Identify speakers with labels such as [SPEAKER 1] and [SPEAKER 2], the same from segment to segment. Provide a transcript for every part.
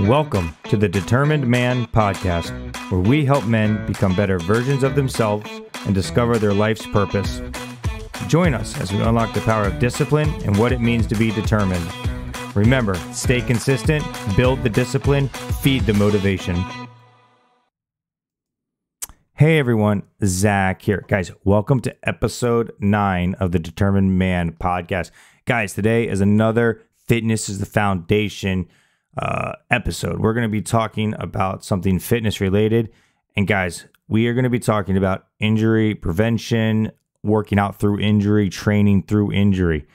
[SPEAKER 1] Welcome to the Determined Man podcast, where we help men become better versions of themselves and discover their life's purpose. Join us as we unlock the power of discipline and what it means to be determined. Remember, stay consistent, build the discipline, feed the motivation. Hey everyone, Zach here. Guys, welcome to episode nine of the Determined Man podcast. Guys, today is another Fitness is the Foundation uh, episode. We're going to be talking about something fitness related. And guys, we are going to be talking about injury prevention, working out through injury, training through injury.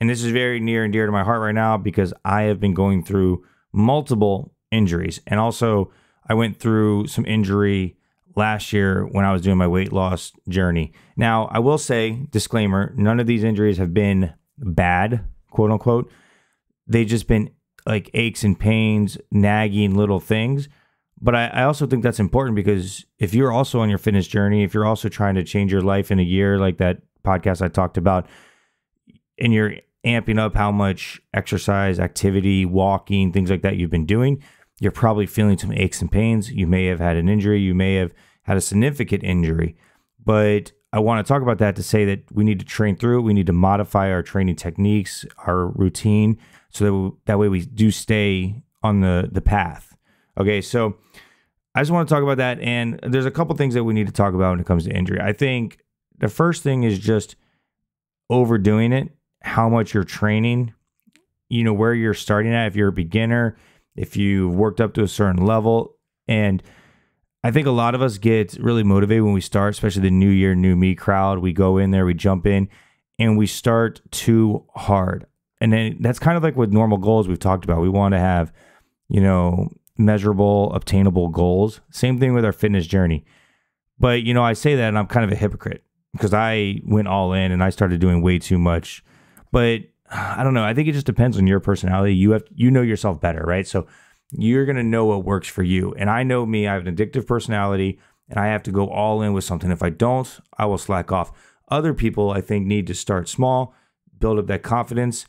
[SPEAKER 1] And this is very near and dear to my heart right now because I have been going through multiple injuries. And also, I went through some injury last year when I was doing my weight loss journey. Now, I will say, disclaimer, none of these injuries have been bad, quote unquote they've just been like aches and pains, nagging little things. But I, I, also think that's important because if you're also on your fitness journey, if you're also trying to change your life in a year, like that podcast I talked about, and you're amping up how much exercise, activity, walking, things like that you've been doing, you're probably feeling some aches and pains. You may have had an injury, you may have had a significant injury. But I want to talk about that to say that we need to train through it. We need to modify our training techniques, our routine, so that, we, that way we do stay on the the path. Okay, so I just want to talk about that, and there's a couple things that we need to talk about when it comes to injury. I think the first thing is just overdoing it, how much you're training, you know, where you're starting at. If you're a beginner, if you've worked up to a certain level, and I think a lot of us get really motivated when we start, especially the new year, new me crowd. We go in there, we jump in, and we start too hard. And then that's kind of like with normal goals we've talked about. We want to have, you know, measurable, obtainable goals. Same thing with our fitness journey. But, you know, I say that and I'm kind of a hypocrite because I went all in and I started doing way too much. But I don't know. I think it just depends on your personality. You have you know yourself better, right? So you're going to know what works for you. And I know me, I have an addictive personality and I have to go all in with something. If I don't, I will slack off. Other people I think need to start small, build up that confidence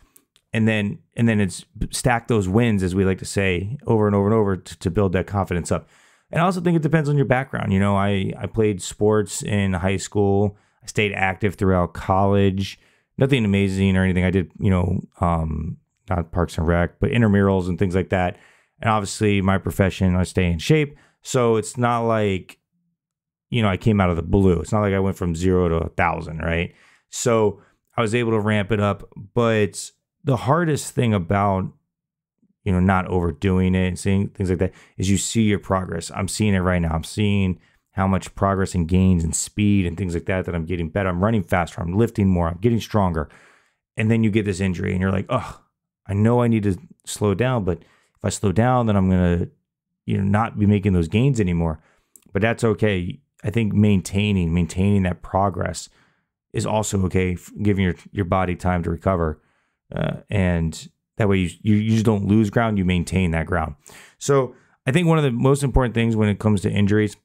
[SPEAKER 1] and then and then it's stack those wins as we like to say over and over and over to, to, build that confidence up and i also think it depends on your background you know i i played sports in high school i stayed active throughout college nothing amazing or anything i did you know um, not parks and rec but intramurals and things like that and obviously my profession i stay in shape so it's not like you know i came out of the blue it's not like i went from zero to a thousand right so i was able to ramp it up but the hardest thing about you know not overdoing it and seeing things like that is you see your progress. I'm seeing it right now. I'm seeing how much progress and gains and speed and things like that that I'm getting better. I'm running faster. I'm lifting more. I'm getting stronger. And then you get this injury and you're like, oh, I know I need to slow down, but if I slow down, then I'm gonna you know not be making those gains anymore. But that's okay. I think maintaining maintaining that progress is also okay, giving your your body time to recover uh, and that way you, you just don't lose ground. You maintain that ground. So I think one of the most important things when it comes to injuries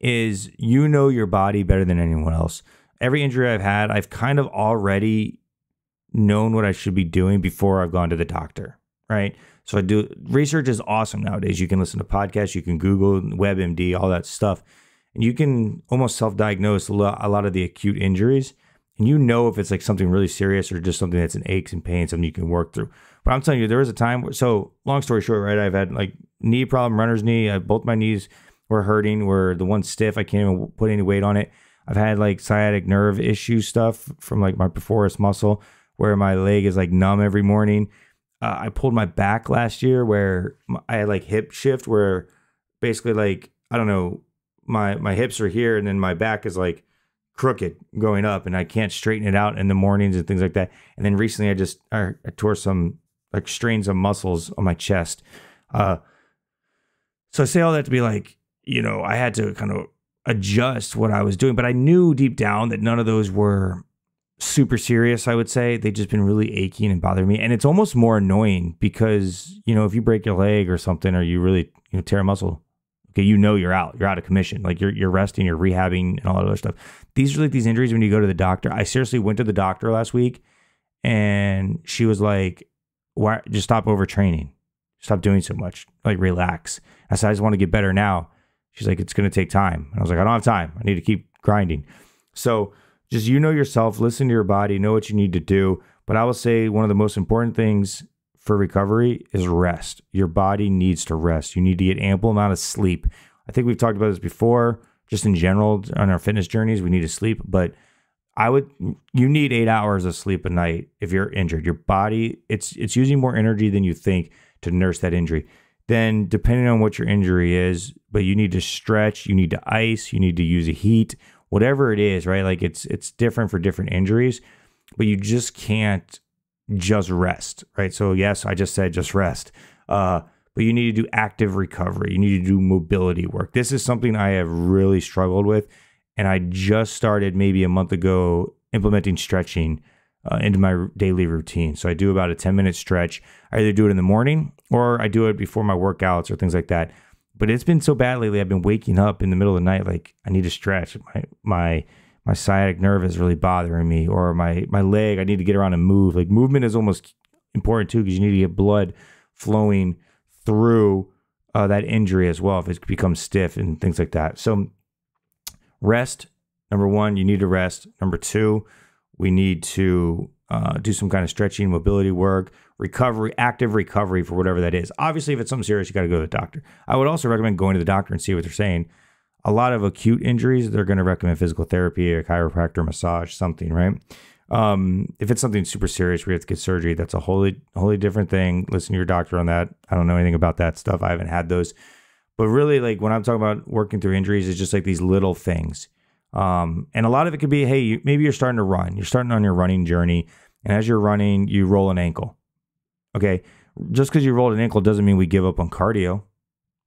[SPEAKER 1] is you know your body better than anyone else. Every injury I've had, I've kind of already known what I should be doing before I've gone to the doctor, right? So I do research is awesome nowadays. You can listen to podcasts, you can Google WebMD, all that stuff, and you can almost self-diagnose a lot, a lot of the acute injuries and you know if it's like something really serious or just something that's an aches and pains, something you can work through. But I'm telling you, there was a time. Where, so long story short, right? I've had like knee problem, runner's knee. I, uh, both my knees were hurting. Were the one stiff. I can't even put any weight on it. I've had like sciatic nerve issue stuff from like my piriformis muscle, where my leg is like numb every morning. Uh, I pulled my back last year, where I had like hip shift, where basically like I don't know, my my hips are here, and then my back is like crooked going up and I can't straighten it out in the mornings and things like that. And then recently I just I, I tore some like strains of muscles on my chest. Uh, so I say all that to be like, you know, I had to kind of adjust what I was doing, but I knew deep down that none of those were super serious, I would say. they just been really aching and bothering me. And it's almost more annoying because, you know, if you break your leg or something or you really, you know, tear a muscle, okay, you know you're out. You're out of commission. Like you're you're resting, you're rehabbing and all that other stuff these are like these injuries when you go to the doctor. I seriously went to the doctor last week and she was like, Why just stop overtraining? Stop doing so much. Like relax. I said, I just want to get better now. She's like, It's gonna take time. And I was like, I don't have time. I need to keep grinding. So just you know yourself, listen to your body, know what you need to do. But I will say one of the most important things for recovery is rest. Your body needs to rest. You need to get ample amount of sleep. I think we've talked about this before just in general on our fitness journeys, we need to sleep. But I would you need eight hours of sleep a night if you're injured. Your body it's it's using more energy than you think to nurse that injury. Then depending on what your injury is, but you need to stretch, you need to ice, you need to use a heat, whatever it is, right? Like it's it's different for different injuries, but you just can't just rest, right? So yes, I just said just rest. Uh, but you need to do active recovery. You need to do mobility work. This is something I have really struggled with. And I just started maybe a month ago implementing stretching uh, into my daily routine. So I do about a 10 minute stretch. I either do it in the morning or I do it before my workouts or things like that. But it's been so bad lately. I've been waking up in the middle of the night like I need to stretch. My, my, my sciatic nerve is really bothering me or my my leg i need to get around and move like movement is almost important too because you need to get blood flowing through uh, that injury as well if it becomes stiff and things like that. So, rest number one, you need to rest. Number two, we need to uh, do some kind of stretching, mobility work, recovery, active recovery for whatever that is. Obviously, if it's something serious, you got to go to the doctor. I would also recommend going to the doctor and see what they're saying. A lot of acute injuries, they're going to recommend physical therapy, a chiropractor, massage, something, right? Um, if it's something super serious where you have to get surgery, that's a wholly wholly different thing. Listen to your doctor on that. I don't know anything about that stuff. I haven't had those. But really, like when I'm talking about working through injuries, it's just like these little things. Um, and a lot of it could be, hey, you, maybe you're starting to run. You're starting on your running journey, and as you're running, you roll an ankle. Okay, just because you rolled an ankle doesn't mean we give up on cardio,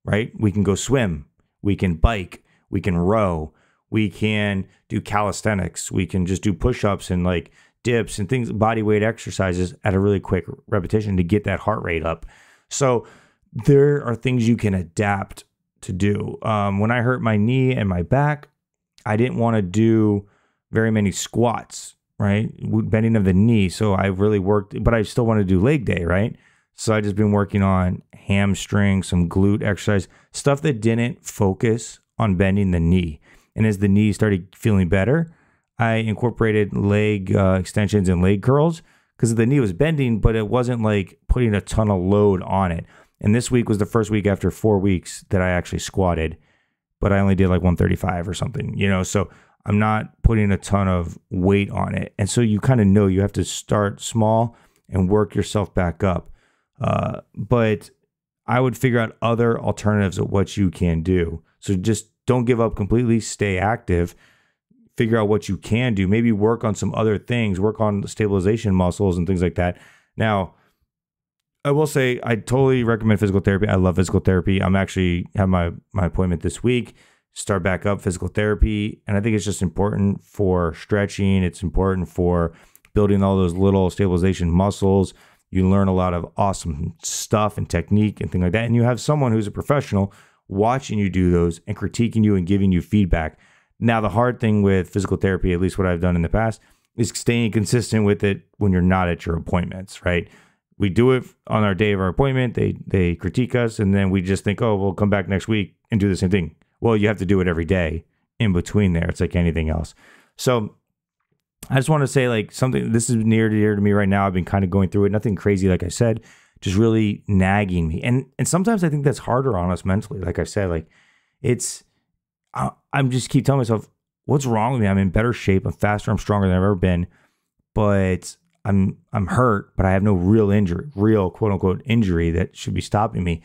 [SPEAKER 1] right? We can go swim, we can bike, we can row, we can do calisthenics we can just do push-ups and like dips and things body weight exercises at a really quick repetition to get that heart rate up so there are things you can adapt to do um, when i hurt my knee and my back i didn't want to do very many squats right bending of the knee so i really worked but i still want to do leg day right so i just been working on hamstring some glute exercise stuff that didn't focus on bending the knee and as the knee started feeling better, I incorporated leg uh, extensions and leg curls because the knee was bending, but it wasn't like putting a ton of load on it. And this week was the first week after four weeks that I actually squatted, but I only did like 135 or something, you know? So I'm not putting a ton of weight on it. And so you kind of know you have to start small and work yourself back up. Uh, but I would figure out other alternatives of what you can do. So just don't give up completely, stay active, figure out what you can do, maybe work on some other things, work on stabilization muscles and things like that. Now, I will say I totally recommend physical therapy. I love physical therapy. I'm actually have my my appointment this week. Start back up physical therapy, and I think it's just important for stretching. It's important for building all those little stabilization muscles. You learn a lot of awesome stuff and technique and things like that, and you have someone who's a professional watching you do those and critiquing you and giving you feedback. Now, the hard thing with physical therapy, at least what I've done in the past, is staying consistent with it when you're not at your appointments, right? We do it on our day of our appointment. They they critique us, and then we just think, oh, we'll come back next week and do the same thing. Well, you have to do it every day in between there. It's like anything else. So I just want to say like something. This is near to dear to me right now. I've been kind of going through it. Nothing crazy, like I said just really nagging me. And and sometimes I think that's harder on us mentally. Like I said, like it's I, I'm just keep telling myself what's wrong with me. I'm in better shape. I'm faster. I'm stronger than I've ever been. But I'm I'm hurt, but I have no real injury, real quote unquote injury that should be stopping me.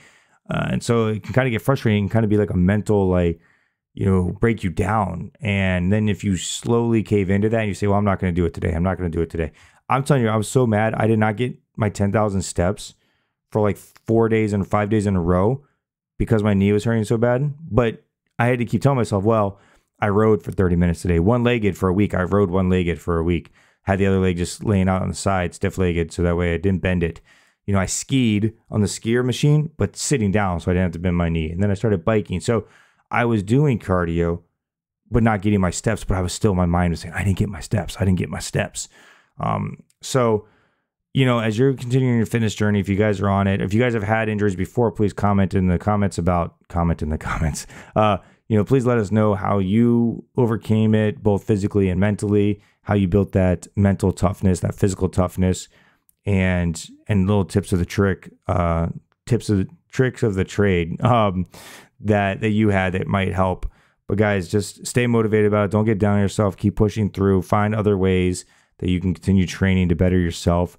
[SPEAKER 1] Uh, and so it can kind of get frustrating and kind of be like a mental like you know break you down and then if you slowly cave into that and you say well i'm not going to do it today i'm not going to do it today i'm telling you i was so mad i did not get my 10000 steps for like four days and five days in a row because my knee was hurting so bad. But I had to keep telling myself, well, I rode for 30 minutes today, one legged for a week. I rode one legged for a week, had the other leg just laying out on the side, stiff legged, so that way I didn't bend it. You know, I skied on the skier machine, but sitting down, so I didn't have to bend my knee. And then I started biking. So I was doing cardio, but not getting my steps, but I was still, my mind was saying, I didn't get my steps. I didn't get my steps. Um, so you know, as you're continuing your fitness journey, if you guys are on it, if you guys have had injuries before, please comment in the comments about comment in the comments. Uh, you know, please let us know how you overcame it, both physically and mentally, how you built that mental toughness, that physical toughness, and and little tips of the trick, uh, tips of the tricks of the trade um, that that you had that might help. But guys, just stay motivated about it. Don't get down on yourself. Keep pushing through. Find other ways that you can continue training to better yourself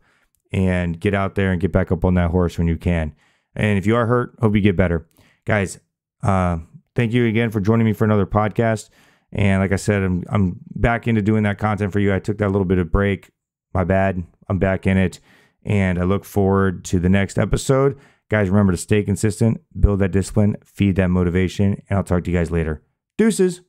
[SPEAKER 1] and get out there and get back up on that horse when you can. And if you are hurt, hope you get better. Guys, uh, thank you again for joining me for another podcast. And like I said, I'm, I'm back into doing that content for you. I took that little bit of break. My bad. I'm back in it. And I look forward to the next episode. Guys, remember to stay consistent, build that discipline, feed that motivation, and I'll talk to you guys later. Deuces.